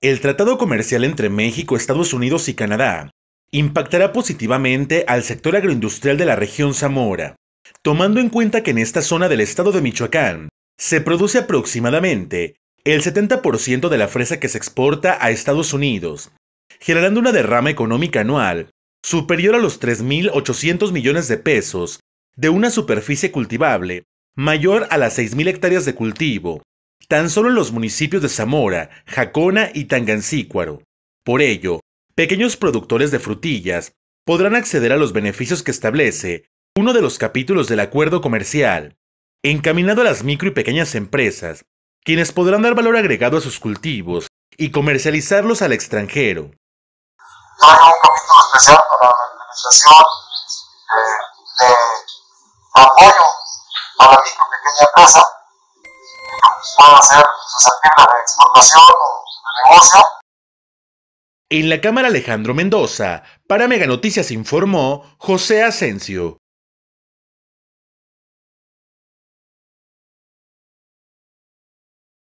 El tratado comercial entre México, Estados Unidos y Canadá impactará positivamente al sector agroindustrial de la región Zamora, tomando en cuenta que en esta zona del estado de Michoacán se produce aproximadamente el 70% de la fresa que se exporta a Estados Unidos, generando una derrama económica anual superior a los 3.800 millones de pesos de una superficie cultivable mayor a las 6.000 hectáreas de cultivo, tan solo en los municipios de Zamora, Jacona y Tangancícuaro. Por ello, pequeños productores de frutillas podrán acceder a los beneficios que establece uno de los capítulos del acuerdo comercial, encaminado a las micro y pequeñas empresas, quienes podrán dar valor agregado a sus cultivos y comercializarlos al extranjero. un capítulo especial para la eh, de, apoyo a la micro y pequeña empresa de negocio. En la Cámara Alejandro Mendoza, para Mega Noticias informó José Asensio.